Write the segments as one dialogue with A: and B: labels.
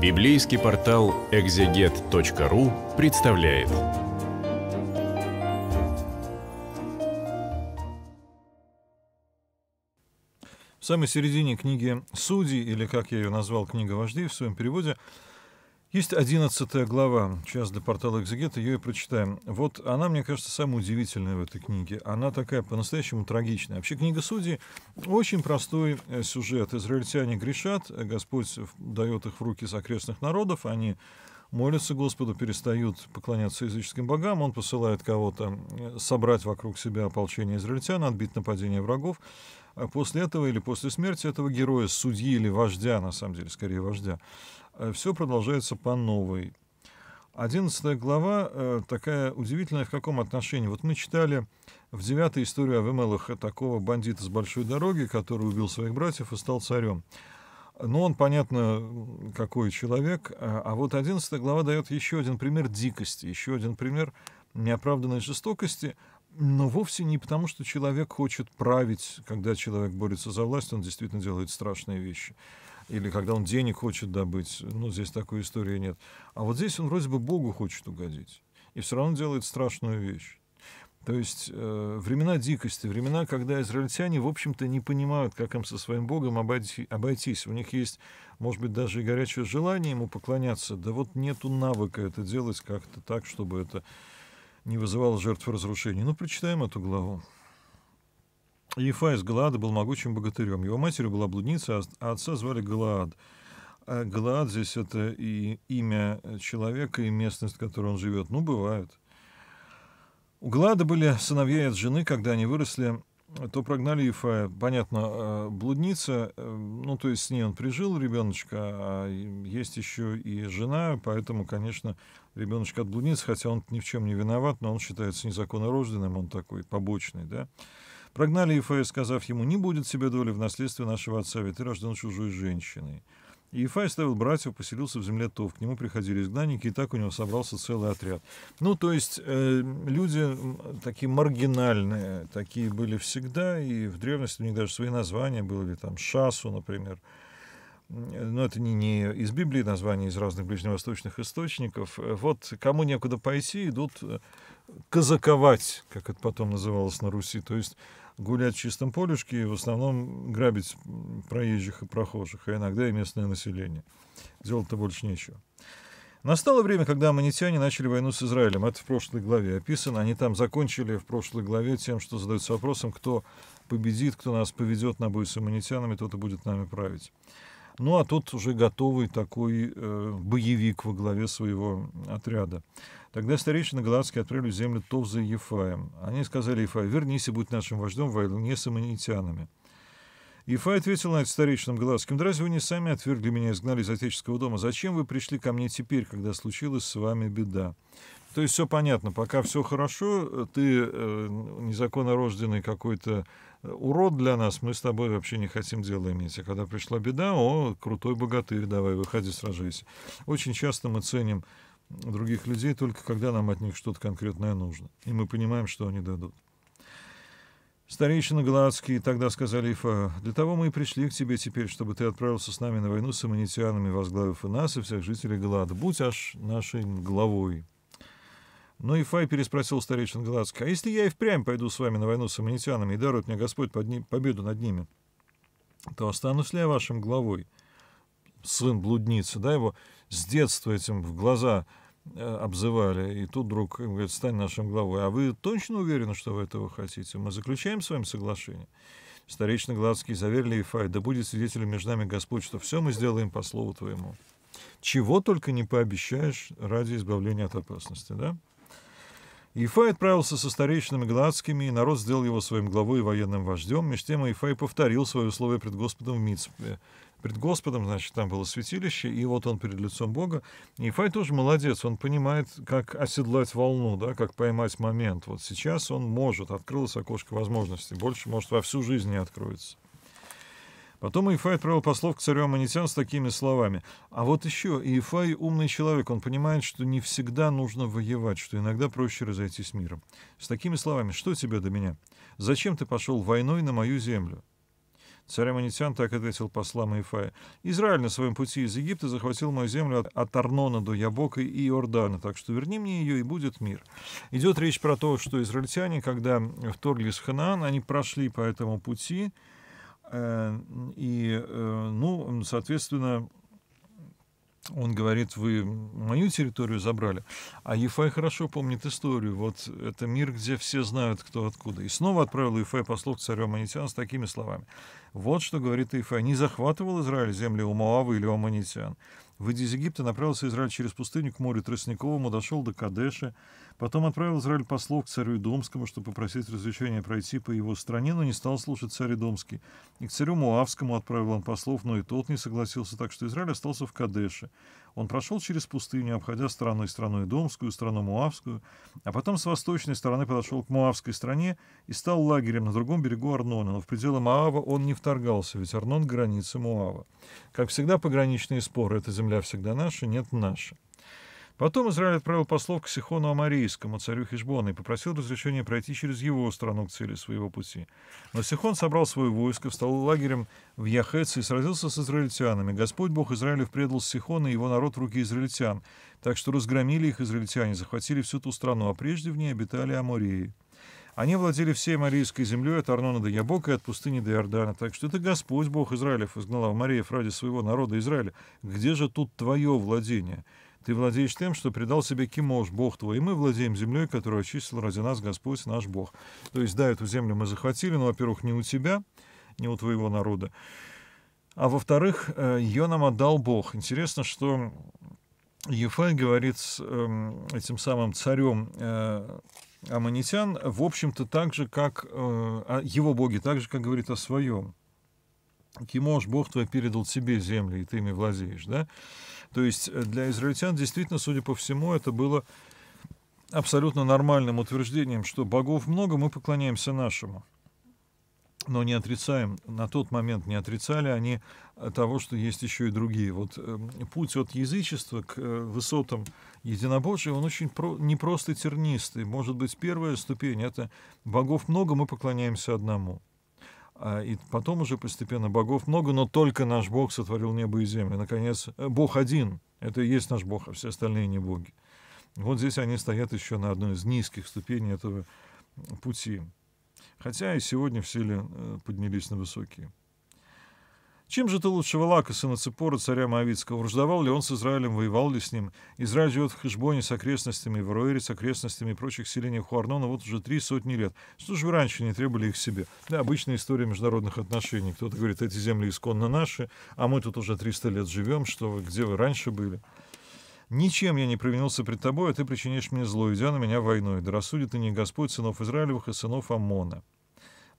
A: Библейский портал экзегет.ру представляет. В самой середине книги «Судей», или, как я ее назвал, «Книга вождей» в своем переводе, есть 11 глава, сейчас для портала «Экзегет», ее и прочитаем. Вот она, мне кажется, самая удивительная в этой книге. Она такая по-настоящему трагичная. Вообще, книга судей — очень простой э, сюжет. Израильтяне грешат, Господь дает их в руки с окрестных народов, они молятся Господу, перестают поклоняться языческим богам, он посылает кого-то э, собрать вокруг себя ополчение израильтян, отбить нападение врагов. А после этого или после смерти этого героя, судьи или вождя, на самом деле, скорее вождя, Э, все продолжается по новой. 11 глава э, такая удивительная в каком отношении. Вот мы читали в 9 историю о Вемелах э, такого бандита с большой дороги, который убил своих братьев и стал царем. Но он, понятно, какой человек. А вот 11 глава дает еще один пример дикости, еще один пример неоправданной жестокости, но вовсе не потому, что человек хочет править. Когда человек борется за власть, он действительно делает страшные вещи или когда он денег хочет добыть. Ну, здесь такой истории нет. А вот здесь он вроде бы Богу хочет угодить. И все равно делает страшную вещь. То есть э, времена дикости, времена, когда израильтяне, в общем-то, не понимают, как им со своим Богом обойти, обойтись. У них есть, может быть, даже и горячее желание ему поклоняться, да вот нету навыка это делать как-то так, чтобы это не вызывало жертв разрушений. Ну, прочитаем эту главу. Ефа из Галаада был могучим богатырем. Его матерью была блудница, а, а отца звали Галаад. А Галаад здесь это и имя человека, и местность, в которой он живет. Ну, бывает. У Глада были сыновья от жены, когда они выросли, то прогнали Ефая. Понятно, э, блудница, э, ну, то есть с ней он прижил ребеночка, а есть еще и жена, поэтому, конечно, ребеночка от блудницы, хотя он ни в чем не виноват, но он считается незаконно рожденным, он такой побочный, да. Прогнали Ифая, сказав ему, не будет себе доли в наследстве нашего отца, ведь ты рожден чужой женщиной. И Ифай ставил братьев, поселился в земле Тов, к нему приходили изгнанники, и так у него собрался целый отряд. Ну, то есть э, люди такие маргинальные, такие были всегда, и в древности у них даже свои названия были, там Шасу, например, но это не, не из Библии, название из разных ближневосточных источников. Э, вот кому некуда пойти, идут э, казаковать, как это потом называлось на Руси, то есть гулять в чистом полюшке и в основном грабить проезжих и прохожих, а иногда и местное население. Делать-то больше нечего. Настало время, когда аммонитяне начали войну с Израилем. Это в прошлой главе описано. Они там закончили в прошлой главе тем, что задаются вопросом, кто победит, кто нас поведет на бой с аммонитянами, тот и будет нами править. Ну а тут уже готовый такой э, боевик во главе своего отряда. Тогда старейшины Галатские отправили в землю Товза и Ефаем. Они сказали Ефаю, вернись и будь нашим вождем в войне с аммонитянами. Ефай ответил на это старейшинам Галатским, «Да разве вы не сами отвергли меня и изгнали из отеческого дома? Зачем вы пришли ко мне теперь, когда случилась с вами беда?» То есть все понятно, пока все хорошо, э, ты э, незаконно рожденный какой-то урод для нас, мы с тобой вообще не хотим дела иметь. А когда пришла беда, о, крутой богатырь, давай, выходи, сражайся. Очень часто мы ценим других людей только когда нам от них что-то конкретное нужно. И мы понимаем, что они дадут. Старейшина Галаадский тогда сказали Ифа, «Для того мы и пришли к тебе теперь, чтобы ты отправился с нами на войну с аманитянами, возглавив и нас, и всех жителей Галаада. Будь аж нашим главой». Но ну и Фай переспросил старейшин Галацкий, а если я и впрямь пойду с вами на войну с аммонитянами и дарует мне Господь под ним, победу над ними, то останусь ли я вашим главой? Сын блудницы, да, его с детства этим в глаза э, обзывали, и тут друг говорит: стань нашим главой. А вы точно уверены, что вы этого хотите? Мы заключаем с вами соглашение? Старейшина Гладский заверили Ифай, да будет свидетелем между нами Господь, что все мы сделаем по слову твоему. Чего только не пообещаешь ради избавления от опасности, да? Ифай отправился со старейшинами Гладскими, и народ сделал его своим главой и военным вождем. Меж тем Ифай повторил свое условие пред Господом в Мицпе. Пред Господом, значит, там было святилище, и вот он перед лицом Бога. Ифай тоже молодец, он понимает, как оседлать волну, да, как поймать момент. Вот сейчас он может, открылось окошко возможностей, больше, может, во всю жизнь не откроется. Потом Иефай отправил послов к царю Аманитян с такими словами. А вот еще, Иефай умный человек, он понимает, что не всегда нужно воевать, что иногда проще разойтись миром. С такими словами, что тебе до меня? Зачем ты пошел войной на мою землю? Царь Аманитян так ответил послам Иефая. «Израиль на своем пути из Египта захватил мою землю от, от Арнона до Ябока и Иордана, так что верни мне ее, и будет мир». Идет речь про то, что израильтяне, когда вторглись в Ханаан, они прошли по этому пути, Э, и, э, ну, соответственно, он говорит, вы мою территорию забрали. А Ефай хорошо помнит историю. Вот это мир, где все знают, кто откуда. И снова отправил Ефай послов к царю Аманитян с такими словами. Вот что говорит Ефай. Не захватывал Израиль земли у Моавы или у Аманитян. Выйдя из Египта, направился Израиль через пустыню к морю Тростниковому, дошел до Кадеша, Потом отправил Израиль послов к царю Идомскому, чтобы попросить разрешения пройти по его стране, но не стал слушать царь Идомский. И к царю Муавскому отправил он послов, но и тот не согласился, так что Израиль остался в Кадеше. Он прошел через пустыню, обходя страной страну Идомскую, страну Муавскую, а потом с восточной стороны подошел к Муавской стране и стал лагерем на другом берегу Арнона, но в пределы Моава он не вторгался, ведь Арнон — граница Муава. Как всегда, пограничные споры — это земля всегда наша, нет наша. Потом Израиль отправил послов к Сихону Амарийскому, царю Хижбона, и попросил разрешения пройти через его страну к цели своего пути. Но Сихон собрал свое войско, встал лагерем в Яхеце и сразился с израильтянами. Господь Бог Израилев предал Сихона и его народ в руки израильтян, так что разгромили их израильтяне, захватили всю ту страну, а прежде в ней обитали Амореи. Они владели всей Марийской землей от Арнона до Ябока и от пустыни до Иордана. Так что это Господь, Бог Израилев, изгнала Амореев ради своего народа Израиля. Где же тут твое владение?» Ты владеешь тем, что предал себе Кимош, Бог твой, и мы владеем землей, которую очистил ради нас Господь наш Бог. То есть, да, эту землю мы захватили, но, во-первых, не у тебя, не у твоего народа, а во-вторых, э, ее нам отдал Бог. Интересно, что Ефай говорит с эм, этим самым царем э, аммонитян, в общем-то, так же, как э, его боги, так же, как говорит о своем. Кимош, Бог твой передал тебе земли, и ты ими владеешь, да? То есть э, для израильтян действительно, судя по всему, это было абсолютно нормальным утверждением, что богов много, мы поклоняемся нашему. Но не отрицаем, на тот момент не отрицали они э, того, что есть еще и другие. Вот эм, путь от язычества к э, высотам единобожия, он очень про, непросто тернистый. Может быть, первая ступень — это богов много, мы поклоняемся одному. А, и потом уже постепенно богов много, но только наш Бог сотворил небо и землю. Наконец, э, Бог один. Это и есть наш Бог, а все остальные не боги. Вот здесь они стоят еще на одной из низких ступеней этого пути. Хотя и сегодня в силе э, поднялись на высокие. Чем же ты лучшего лака, сына Цепора, царя Моавицкого? Враждовал ли он с Израилем, воевал ли с ним? Израиль живет в Хешбоне с окрестностями, в Руэре с окрестностями и прочих селениях Хуарнона вот уже три сотни лет. Что же вы раньше не требовали их себе? Да, обычная история международных отношений. Кто-то говорит, эти земли исконно наши, а мы тут уже 300 лет живем, что вы, где вы раньше были? «Ничем я не провинился пред тобой, а ты причинишь мне зло, идя на меня войной. Да рассудит и не Господь сынов Израилевых и сынов Амона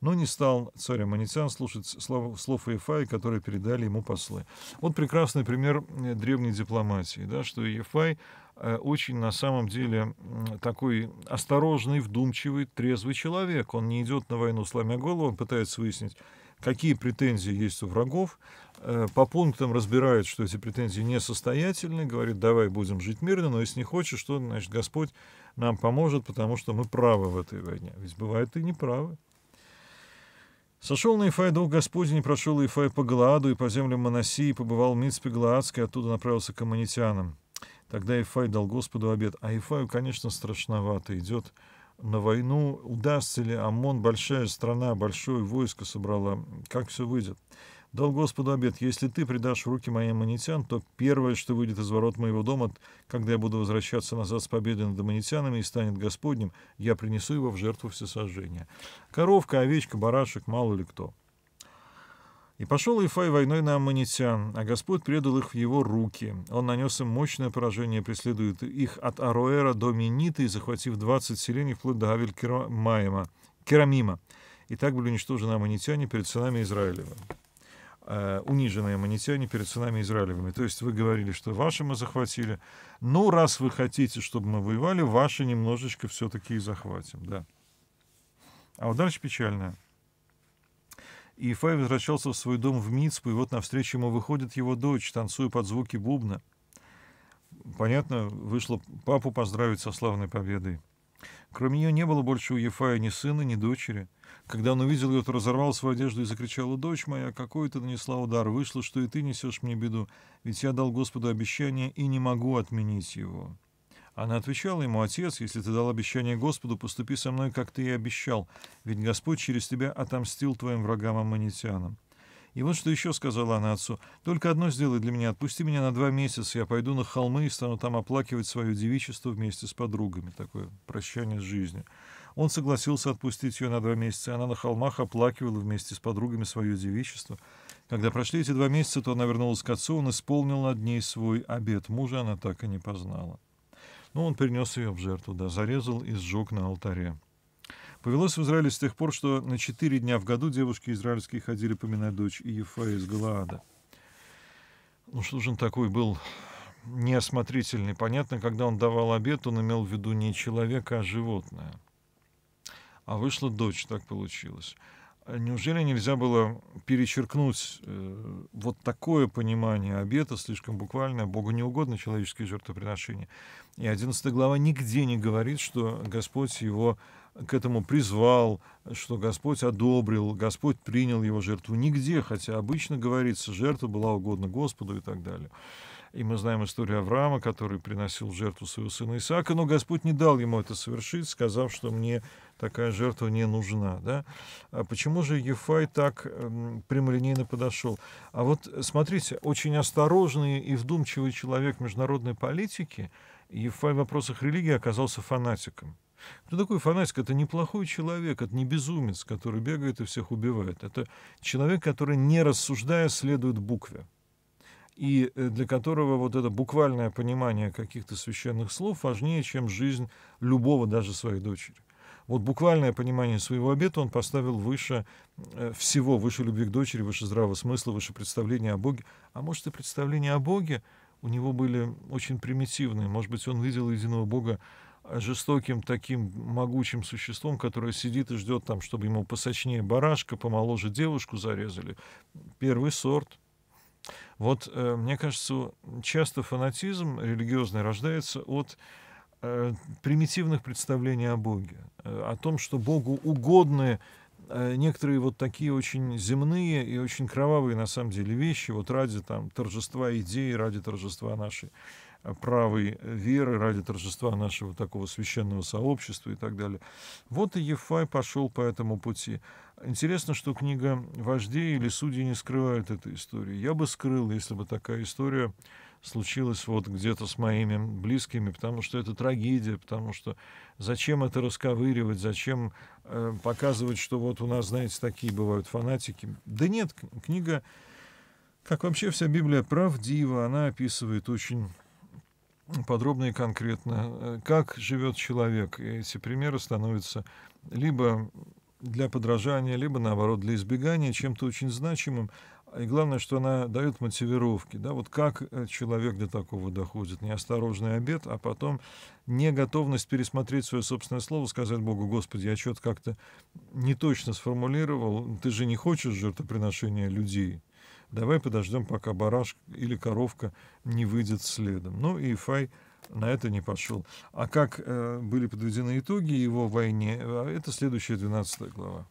A: но не стал царь Аманицян слушать слов, слов Ефаи, которые передали ему послы. Вот прекрасный пример э, древней дипломатии, да, что Ефай э, очень на самом деле такой осторожный, вдумчивый, трезвый человек. Он не идет на войну сломя голову, он пытается выяснить, какие претензии есть у врагов, э, по пунктам разбирает, что эти претензии несостоятельны, говорит, давай будем жить мирно, но если не хочешь, то, значит, Господь нам поможет, потому что мы правы в этой войне. Ведь бывает и неправы. Сошел на Ифай долг Господень, прошел Ифай по Галааду и по землям Манасии, побывал в Мицпе Галаадской, оттуда направился к аммонитянам. Тогда Ифай дал Господу обед. А Ифаю, конечно, страшновато идет на войну. Удастся ли ОМОН, большая страна, большое войско собрала? Как все выйдет? Дал Господу обед, если ты предашь в руки моим аммонитян, то первое, что выйдет из ворот моего дома, когда я буду возвращаться назад с победой над аммонитянами и станет Господним, я принесу его в жертву всесожжения. Коровка, овечка, барашек, мало ли кто. И пошел Ифай войной на аммонитян, а Господь предал их в его руки. Он нанес им мощное поражение, преследует их от Ароэра до Миниты захватив 20 селений вплоть до Авель Керамима. И так были уничтожены аммонитяне перед сынами Израилева. Э, униженные аманитяне перед сынами Израилевыми. То есть вы говорили, что ваши мы захватили. Ну, раз вы хотите, чтобы мы воевали, ваши немножечко все-таки и захватим. Да. А вот дальше печальное. Иефай возвращался в свой дом в Мицпу, и вот навстречу ему выходит его дочь, танцуя под звуки бубна. Понятно, вышло папу поздравить со славной победой. Кроме нее не было больше у Ефая ни сына, ни дочери. Когда он увидел ее, то разорвал свою одежду и закричал, «Дочь моя, какой ты нанесла удар! Вышло, что и ты несешь мне беду, ведь я дал Господу обещание и не могу отменить его». Она отвечала ему, «Отец, если ты дал обещание Господу, поступи со мной, как ты и обещал, ведь Господь через тебя отомстил твоим врагам аммонитянам». И вот что еще сказала она отцу. «Только одно сделай для меня. Отпусти меня на два месяца. Я пойду на холмы и стану там оплакивать свое девичество вместе с подругами. Такое прощание с жизнью». Он согласился отпустить ее на два месяца, и она на холмах оплакивала вместе с подругами свое девичество. Когда прошли эти два месяца, то она вернулась к отцу, он исполнил над ней свой обед. Мужа она так и не познала. Но он принес ее в жертву, да, зарезал и сжег на алтаре. Повелось в Израиле с тех пор, что на четыре дня в году девушки израильские ходили поминать дочь Иефа из Галаада. Ну что же он такой был неосмотрительный? Понятно, когда он давал обед, он имел в виду не человека, а животное. А вышла дочь, так получилось. А неужели нельзя было перечеркнуть э, вот такое понимание обета, слишком буквальное, Богу не угодно человеческие жертвоприношения? И 11 глава нигде не говорит, что Господь его к этому призвал, что Господь одобрил, Господь принял его жертву. Нигде, хотя обычно говорится, жертва была угодна Господу и так далее. И мы знаем историю Авраама, который приносил жертву своего сына Исаака, но Господь не дал ему это совершить, сказав, что мне такая жертва не нужна. Да? А почему же Ефай так эм, прямолинейно подошел? А вот смотрите, очень осторожный и вдумчивый человек международной политики, Ефай в вопросах религии оказался фанатиком. Кто такой фанатик? Это неплохой человек, это не безумец, который бегает и всех убивает. Это человек, который, не рассуждая, следует букве. И э, для которого вот это буквальное понимание каких-то священных слов важнее, чем жизнь любого, даже своей дочери. Вот буквальное понимание своего обета он поставил выше э, всего, выше любви к дочери, выше здравого смысла, выше представления о Боге. А может, и представления о Боге у него были очень примитивные. Может быть, он видел единого Бога жестоким таким могучим существом, которое сидит и ждет там, чтобы ему посочнее барашка, помоложе девушку зарезали. Первый сорт. Вот, э, мне кажется, часто фанатизм религиозный рождается от э, примитивных представлений о Боге, э, о том, что Богу угодны э, некоторые вот такие очень земные и очень кровавые на самом деле вещи, вот ради там торжества идеи, ради торжества нашей правой э, веры, ради торжества нашего такого священного сообщества и так далее. Вот и Ефай пошел по этому пути. Интересно, что книга вождей или судей не скрывает этой истории. Я бы скрыл, если бы такая история случилась вот где-то с моими близкими, потому что это трагедия, потому что зачем это расковыривать, зачем э, показывать, что вот у нас, знаете, такие бывают фанатики. Да нет, книга, как вообще вся Библия, правдива, она описывает очень подробно и конкретно, э, как живет человек. И эти примеры становятся либо для подражания, либо наоборот для избегания чем-то очень значимым. И главное, что она дает мотивировки. Да? Вот как э, человек до такого доходит? Неосторожный обед, а потом неготовность пересмотреть свое собственное слово, сказать Богу, Господи, я что-то как-то не точно сформулировал. Ты же не хочешь жертвоприношения людей, давай подождем, пока барашка или коровка не выйдет следом. Ну и Фай на это не пошел. А как э, были подведены итоги его войне, а, это следующая 12 глава.